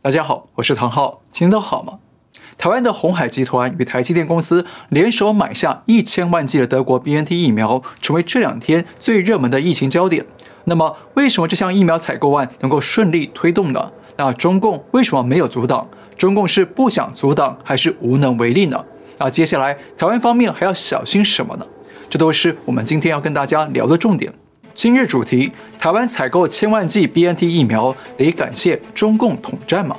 大家好，我是唐浩，今天都好吗？台湾的红海集团与台积电公司联手买下一千万剂的德国 B N T 疫苗，成为这两天最热门的疫情焦点。那么，为什么这项疫苗采购案能够顺利推动呢？那中共为什么没有阻挡？中共是不想阻挡，还是无能为力呢？那接下来台湾方面还要小心什么呢？这都是我们今天要跟大家聊的重点。今日主题：台湾采购千万剂 BNT 疫苗，得感谢中共统战吗？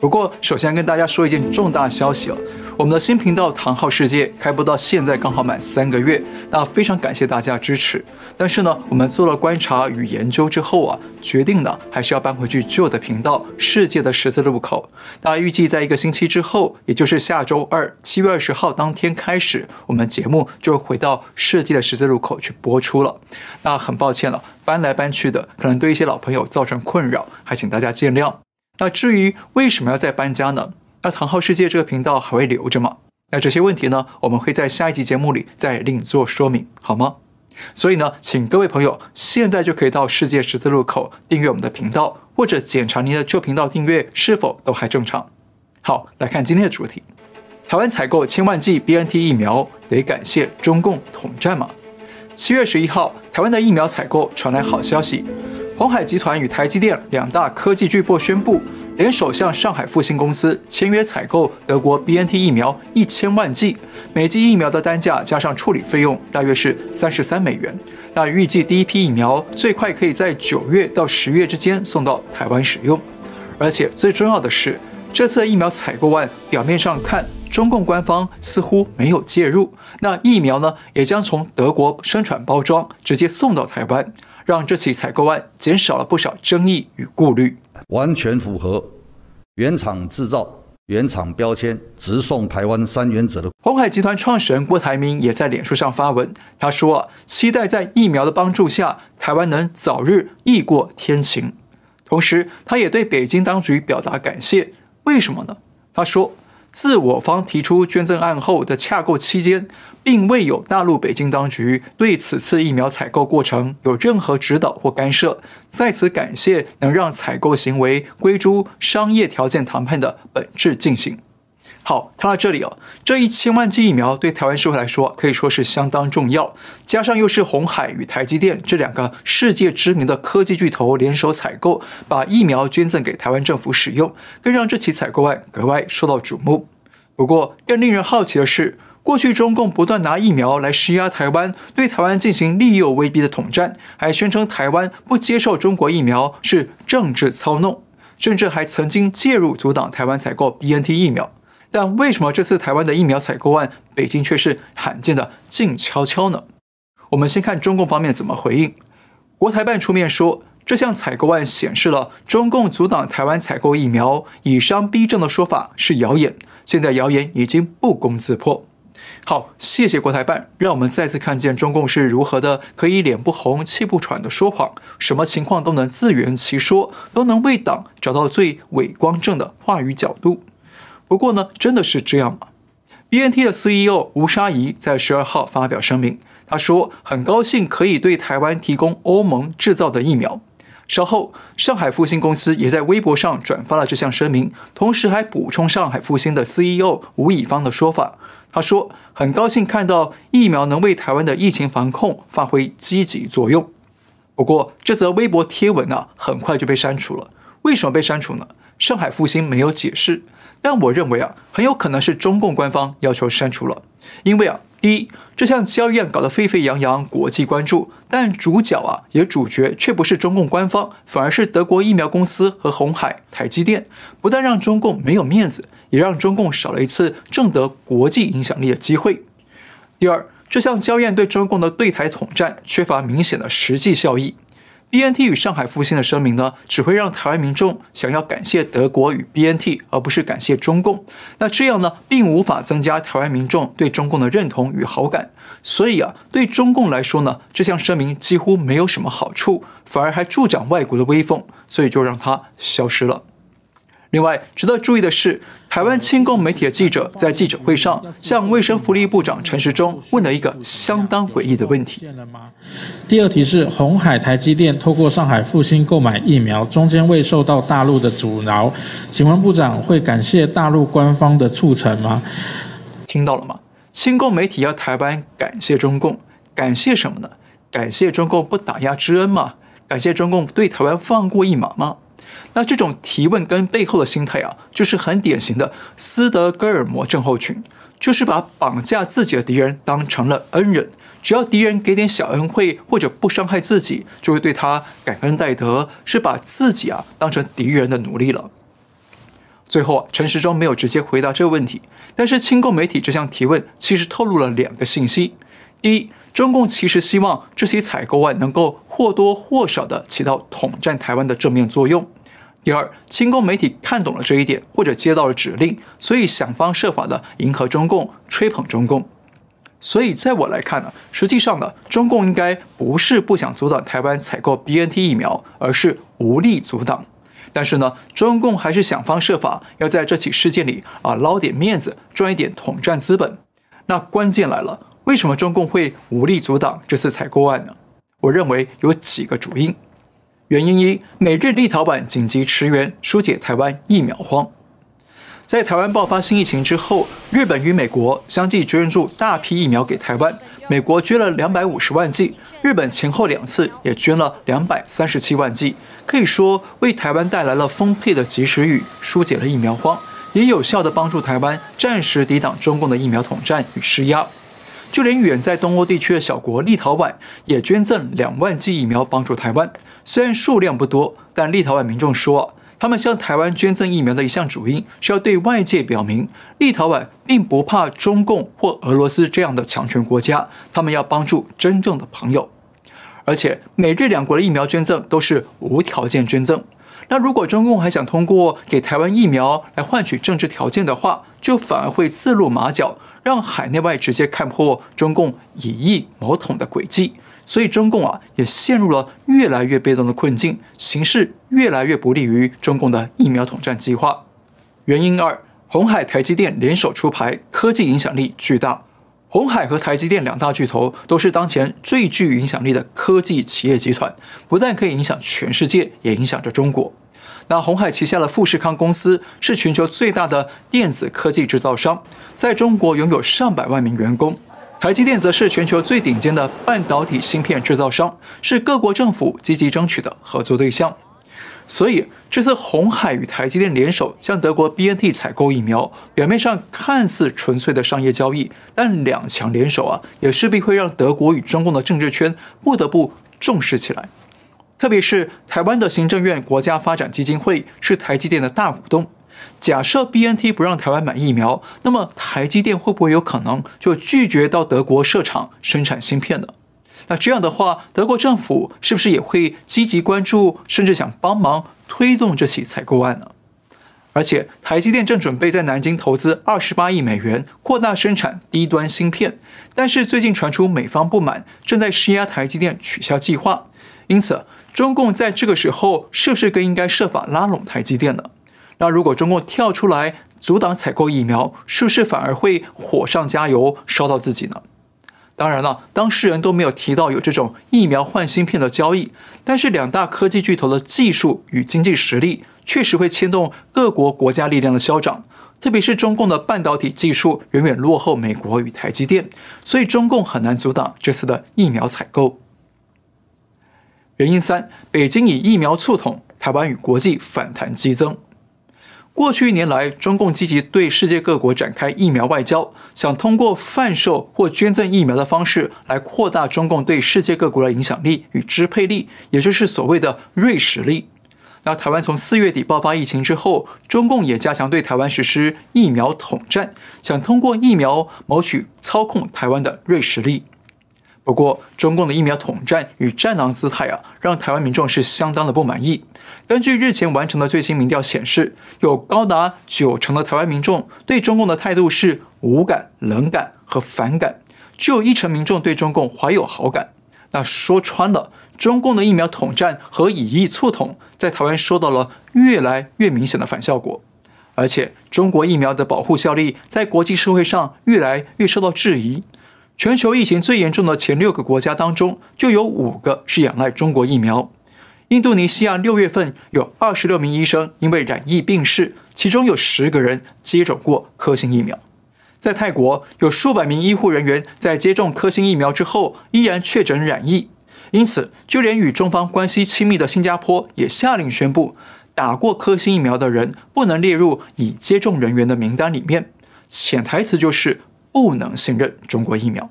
不过，首先跟大家说一件重大消息哦，我们的新频道“唐浩世界”开播到现在刚好满三个月，那非常感谢大家支持。但是呢，我们做了观察与研究之后啊，决定呢还是要搬回去旧的频道《世界的十字路口》。那预计在一个星期之后，也就是下周二七月二十号当天开始，我们节目就回到《世界的十字路口》去播出了。那很抱歉了，搬来搬去的可能对一些老朋友造成困扰，还请大家见谅。那至于为什么要再搬家呢？那唐浩世界这个频道还会留着吗？那这些问题呢，我们会在下一集节目里再另做说明，好吗？所以呢，请各位朋友现在就可以到世界十字路口订阅我们的频道，或者检查您的旧频道订阅是否都还正常。好，来看今天的主题：台湾采购千万剂 B N T 疫苗，得感谢中共统战吗？七月十一号，台湾的疫苗采购传来好消息。鸿海集团与台积电两大科技巨擘宣布联手，向上海复星公司签约采购德国 B N T 疫苗一千万剂，每剂疫苗的单价加上处理费用大约是三十三美元。那预计第一批疫苗最快可以在九月到十月之间送到台湾使用。而且最重要的是，这次疫苗采购案表面上看，中共官方似乎没有介入。那疫苗呢，也将从德国生产包装直接送到台湾。让这起采购案减少了不少争议与顾虑，完全符合原厂制造、原厂标签、直送台湾三原则的。鸿海集团创始人郭台铭也在脸书上发文，他说：“啊，期待在疫苗的帮助下，台湾能早日疫过天晴。”同时，他也对北京当局表达感谢。为什么呢？他说：“自我方提出捐赠案后的洽购期间。”并未有大陆北京当局对此次疫苗采购过程有任何指导或干涉。在此感谢能让采购行为归诸商业条件谈判的本质进行。好，看到这里哦，这一千万剂疫苗对台湾社会来说可以说是相当重要。加上又是红海与台积电这两个世界知名的科技巨头联手采购，把疫苗捐赠给台湾政府使用，更让这起采购案格外受到瞩目。不过，更令人好奇的是。过去，中共不断拿疫苗来施压台湾，对台湾进行利诱、威逼的统战，还宣称台湾不接受中国疫苗是政治操弄，甚至还曾经介入阻挡台湾采购 B N T 疫苗。但为什么这次台湾的疫苗采购案，北京却是罕见的静悄悄呢？我们先看中共方面怎么回应。国台办出面说，这项采购案显示了中共阻挡台湾采购疫苗、以商逼政的说法是谣言，现在谣言已经不攻自破。好，谢谢国台办，让我们再次看见中共是如何的可以脸不红气不喘的说谎，什么情况都能自圆其说，都能为党找到最伪光正的话语角度。不过呢，真的是这样吗？B N T 的 C E O 吴沙怡在十二号发表声明，他说很高兴可以对台湾提供欧盟制造的疫苗。稍后，上海复星公司也在微博上转发了这项声明，同时还补充上海复星的 CEO 吴以芳的说法。他说：“很高兴看到疫苗能为台湾的疫情防控发挥积极作用。”不过，这则微博贴文呢，很快就被删除了。为什么被删除呢？上海复兴没有解释。但我认为啊，很有可能是中共官方要求删除了，因为啊。第一，这项交易案搞得沸沸扬扬，国际关注，但主角啊，也主角却不是中共官方，反而是德国疫苗公司和红海、台积电，不但让中共没有面子，也让中共少了一次挣得国际影响力的机会。第二，这项交易案对中共的对台统战缺乏明显的实际效益。BNT 与上海复兴的声明呢，只会让台湾民众想要感谢德国与 BNT，而不是感谢中共。那这样呢，并无法增加台湾民众对中共的认同与好感。所以啊，对中共来说呢，这项声明几乎没有什么好处，反而还助长外国的威风，所以就让它消失了。另外，值得注意的是，台湾亲共媒体的记者在记者会上向卫生福利部长陈时中问了一个相当诡异的问题：了吗？第二题是：红海台积电透过上海复兴购买疫苗，中间未受到大陆的阻挠，请问部长会感谢大陆官方的促成吗？听到了吗？亲共媒体要台湾感谢中共，感谢什么呢？感谢中共不打压之恩吗？感谢中共对台湾放过一马吗？那这种提问跟背后的心态啊，就是很典型的斯德哥尔摩症候群，就是把绑架自己的敌人当成了恩人，只要敌人给点小恩惠或者不伤害自己，就会对他感恩戴德，是把自己啊当成敌人的奴隶了。最后啊，陈时中没有直接回答这个问题，但是亲共媒体这项提问其实透露了两个信息：第一，中共其实希望这些采购案能够或多或少的起到统战台湾的正面作用。第二，亲共媒体看懂了这一点，或者接到了指令，所以想方设法的迎合中共，吹捧中共。所以，在我来看呢，实际上呢，中共应该不是不想阻挡台湾采购 B N T 疫苗，而是无力阻挡。但是呢，中共还是想方设法要在这起事件里啊捞点面子，赚一点统战资本。那关键来了，为什么中共会无力阻挡这次采购案呢？我认为有几个主因。原因一：美日立陶宛紧急驰援，疏解台湾疫苗荒。在台湾爆发新疫情之后，日本与美国相继捐助大批疫苗给台湾。美国捐了两百五十万剂，日本前后两次也捐了两百三十七万剂，可以说为台湾带来了丰沛的及时雨，疏解了疫苗荒，也有效地帮助台湾暂时抵挡中共的疫苗统战与施压。就连远在东欧地区的小国立陶宛也捐赠两万剂疫苗帮助台湾。虽然数量不多，但立陶宛民众说，他们向台湾捐赠疫苗的一项主因是要对外界表明，立陶宛并不怕中共或俄罗斯这样的强权国家，他们要帮助真正的朋友。而且，美日两国的疫苗捐赠都是无条件捐赠。那如果中共还想通过给台湾疫苗来换取政治条件的话，就反而会自露马脚，让海内外直接看破中共以疫谋统的诡计。所以中共啊也陷入了越来越被动的困境，形势越来越不利于中共的疫苗统战计划。原因二，红海、台积电联手出牌，科技影响力巨大。红海和台积电两大巨头都是当前最具影响力的科技企业集团，不但可以影响全世界，也影响着中国。那红海旗下的富士康公司是全球最大的电子科技制造商，在中国拥有上百万名员工。台积电则是全球最顶尖的半导体芯片制造商，是各国政府积极争取的合作对象。所以，这次红海与台积电联手向德国 BNT 采购疫苗，表面上看似纯粹的商业交易，但两强联手啊，也势必会让德国与中共的政治圈不得不重视起来。特别是台湾的行政院国家发展基金会是台积电的大股东。假设 B N T 不让台湾买疫苗，那么台积电会不会有可能就拒绝到德国设厂生产芯片呢？那这样的话，德国政府是不是也会积极关注，甚至想帮忙推动这起采购案呢？而且，台积电正准备在南京投资二十八亿美元扩大生产低端芯片，但是最近传出美方不满，正在施压台积电取消计划。因此，中共在这个时候是不是更应该设法拉拢台积电呢？那如果中共跳出来阻挡采购疫苗，是不是反而会火上加油烧到自己呢？当然了，当事人都没有提到有这种疫苗换芯片的交易，但是两大科技巨头的技术与经济实力确实会牵动各国国家力量的消长，特别是中共的半导体技术远远落后美国与台积电，所以中共很难阻挡这次的疫苗采购。原因三：北京以疫苗促统，台湾与国际反弹激增。过去一年来，中共积极对世界各国展开疫苗外交，想通过贩售或捐赠疫苗的方式来扩大中共对世界各国的影响力与支配力，也就是所谓的“瑞实力”。那台湾从四月底爆发疫情之后，中共也加强对台湾实施疫苗统战，想通过疫苗谋取操控台湾的“瑞实力”。不过，中共的疫苗统战与战狼姿态啊，让台湾民众是相当的不满意。根据日前完成的最新民调显示，有高达九成的台湾民众对中共的态度是无感、冷感和反感，只有一成民众对中共怀有好感。那说穿了，中共的疫苗统战和以疫促统在台湾受到了越来越明显的反效果，而且中国疫苗的保护效力在国际社会上越来越受到质疑。全球疫情最严重的前六个国家当中，就有五个是仰赖中国疫苗。印度尼西亚六月份有二十六名医生因为染疫病逝，其中有十个人接种过科兴疫苗。在泰国，有数百名医护人员在接种科兴疫苗之后依然确诊染疫，因此，就连与中方关系亲密的新加坡也下令宣布，打过科兴疫苗的人不能列入已接种人员的名单里面。潜台词就是。不能信任中国疫苗，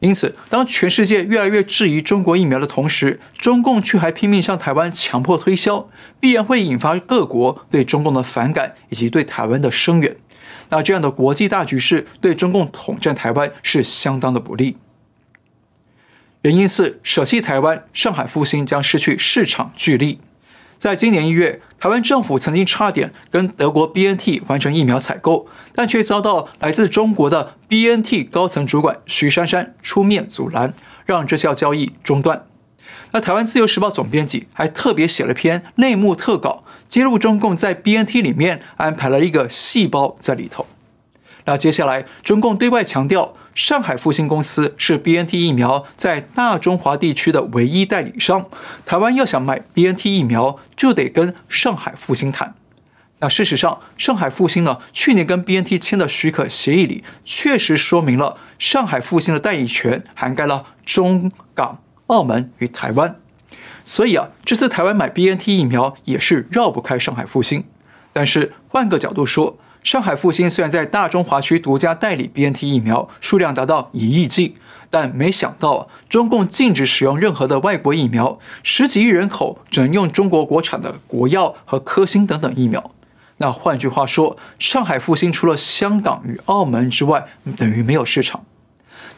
因此，当全世界越来越质疑中国疫苗的同时，中共却还拼命向台湾强迫推销，必然会引发各国对中共的反感以及对台湾的声援。那这样的国际大局势对中共统战台湾是相当的不利。原因四，舍弃台湾，上海复兴将失去市场聚力。在今年一月，台湾政府曾经差点跟德国 B N T 完成疫苗采购，但却遭到来自中国的 B N T 高层主管徐珊珊出面阻拦，让这项交易中断。那台湾自由时报总编辑还特别写了篇内幕特稿，揭露中共在 B N T 里面安排了一个细胞在里头。那接下来，中共对外强调。上海复星公司是 B N T 疫苗在大中华地区的唯一代理商。台湾要想买 B N T 疫苗，就得跟上海复星谈。那事实上，上海复星呢，去年跟 B N T 签的许可协议里，确实说明了上海复星的代理权涵盖了中港、澳门与台湾。所以啊，这次台湾买 B N T 疫苗也是绕不开上海复星。但是换个角度说，上海复星虽然在大中华区独家代理 BNT 疫苗，数量达到一亿剂，但没想到啊，中共禁止使用任何的外国疫苗，十几亿人口只能用中国国产的国药和科兴等等疫苗。那换句话说，上海复星除了香港与澳门之外，等于没有市场。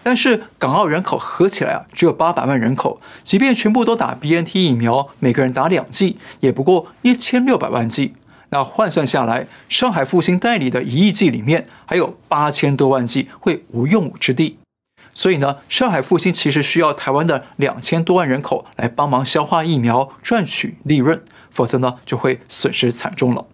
但是，港澳人口合起来啊，只有八百万人口，即便全部都打 BNT 疫苗，每个人打两剂，也不过一千六百万剂。那换算下来，上海复兴代理的一亿剂里面，还有八千多万剂会无用武之地。所以呢，上海复兴其实需要台湾的两千多万人口来帮忙消化疫苗，赚取利润，否则呢就会损失惨重了。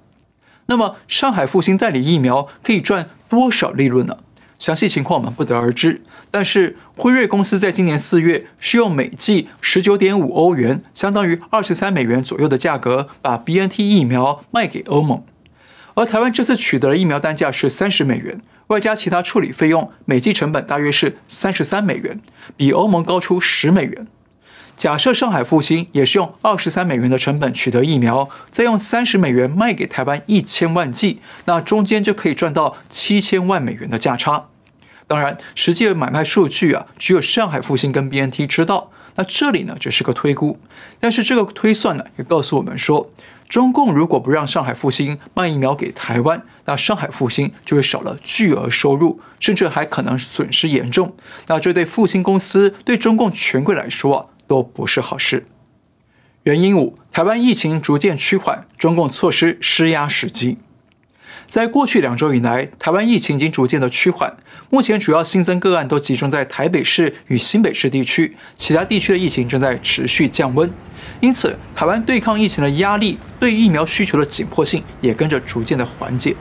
那么，上海复兴代理疫苗可以赚多少利润呢？详细情况我们不得而知，但是辉瑞公司在今年四月是用每剂十九点五欧元，相当于二十三美元左右的价格，把 B N T 疫苗卖给欧盟，而台湾这次取得的疫苗单价是三十美元，外加其他处理费用，每剂成本大约是三十三美元，比欧盟高出十美元。假设上海复兴也是用二十三美元的成本取得疫苗，再用三十美元卖给台湾一千万剂，那中间就可以赚到七千万美元的价差。当然，实际的买卖数据啊，只有上海复兴跟 B N T 知道。那这里呢，只是个推估。但是这个推算呢，也告诉我们说，中共如果不让上海复兴卖疫苗给台湾，那上海复兴就会少了巨额收入，甚至还可能损失严重。那这对复兴公司，对中共权贵来说啊，都不是好事。原因五：台湾疫情逐渐趋缓，中共措施施压时机。在过去两周以来，台湾疫情已经逐渐的趋缓。目前主要新增个案都集中在台北市与新北市地区，其他地区的疫情正在持续降温。因此，台湾对抗疫情的压力，对疫苗需求的紧迫性也跟着逐渐的缓解。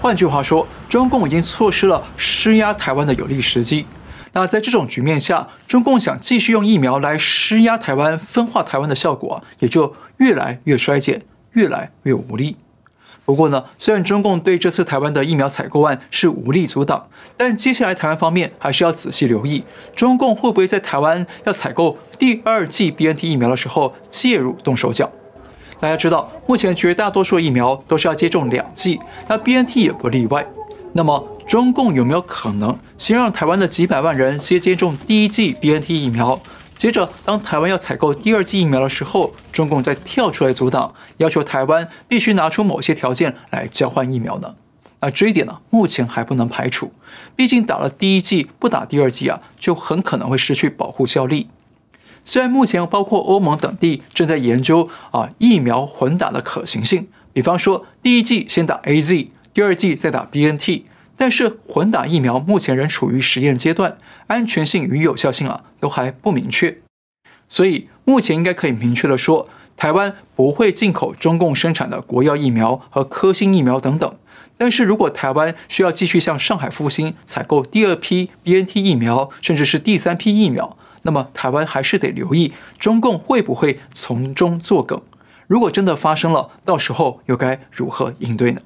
换句话说，中共已经错失了施压台湾的有利时机。那在这种局面下，中共想继续用疫苗来施压台湾、分化台湾的效果，也就越来越衰减，越来越无力。不过呢，虽然中共对这次台湾的疫苗采购案是无力阻挡，但接下来台湾方面还是要仔细留意，中共会不会在台湾要采购第二剂 B N T 疫苗的时候介入动手脚？大家知道，目前绝大多数疫苗都是要接种两剂，那 B N T 也不例外。那么，中共有没有可能先让台湾的几百万人先接种第一剂 B N T 疫苗？接着，当台湾要采购第二剂疫苗的时候，中共再跳出来阻挡，要求台湾必须拿出某些条件来交换疫苗呢？那这一点呢，目前还不能排除。毕竟打了第一剂不打第二剂啊，就很可能会失去保护效力。虽然目前包括欧盟等地正在研究啊疫苗混打的可行性，比方说第一剂先打 A Z，第二剂再打 B N T。但是混打疫苗目前仍处于实验阶段，安全性与有效性啊都还不明确，所以目前应该可以明确的说，台湾不会进口中共生产的国药疫苗和科兴疫苗等等。但是如果台湾需要继续向上海复兴采购第二批 B N T 疫苗，甚至是第三批疫苗，那么台湾还是得留意中共会不会从中作梗。如果真的发生了，到时候又该如何应对呢？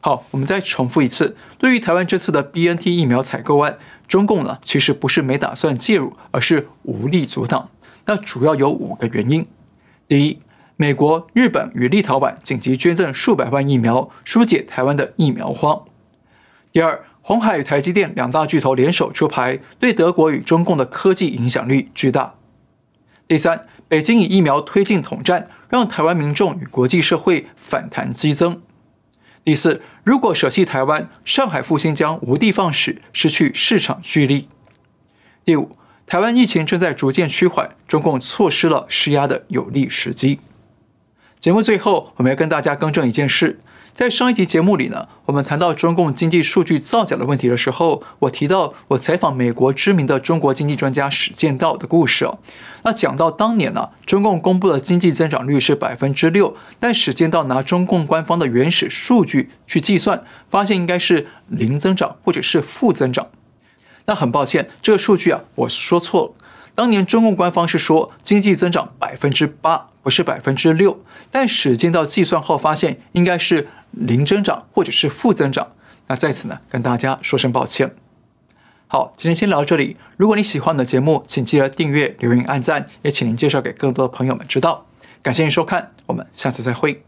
好，我们再重复一次。对于台湾这次的 B N T 疫苗采购案，中共呢其实不是没打算介入，而是无力阻挡。那主要有五个原因：第一，美国、日本与立陶宛紧急捐赠数百万疫苗，疏解台湾的疫苗荒；第二，红海与台积电两大巨头联手出牌，对德国与中共的科技影响力巨大；第三，北京以疫苗推进统战，让台湾民众与国际社会反弹激增。第四，如果舍弃台湾，上海复兴将无地放矢，失去市场蓄力。第五，台湾疫情正在逐渐趋缓，中共错失了施压的有利时机。节目最后，我们要跟大家更正一件事。在上一集节目里呢，我们谈到中共经济数据造假的问题的时候，我提到我采访美国知名的中国经济专家史建道的故事。那讲到当年呢，中共公布的经济增长率是百分之六，但史建道拿中共官方的原始数据去计算，发现应该是零增长或者是负增长。那很抱歉，这个数据啊，我说错了。当年中共官方是说经济增长百分之八，不是百分之六，但使劲到计算后发现应该是零增长或者是负增长。那在此呢，跟大家说声抱歉。好，今天先聊到这里。如果你喜欢我们的节目，请记得订阅、留言、按赞，也请您介绍给更多的朋友们知道。感谢您收看，我们下次再会。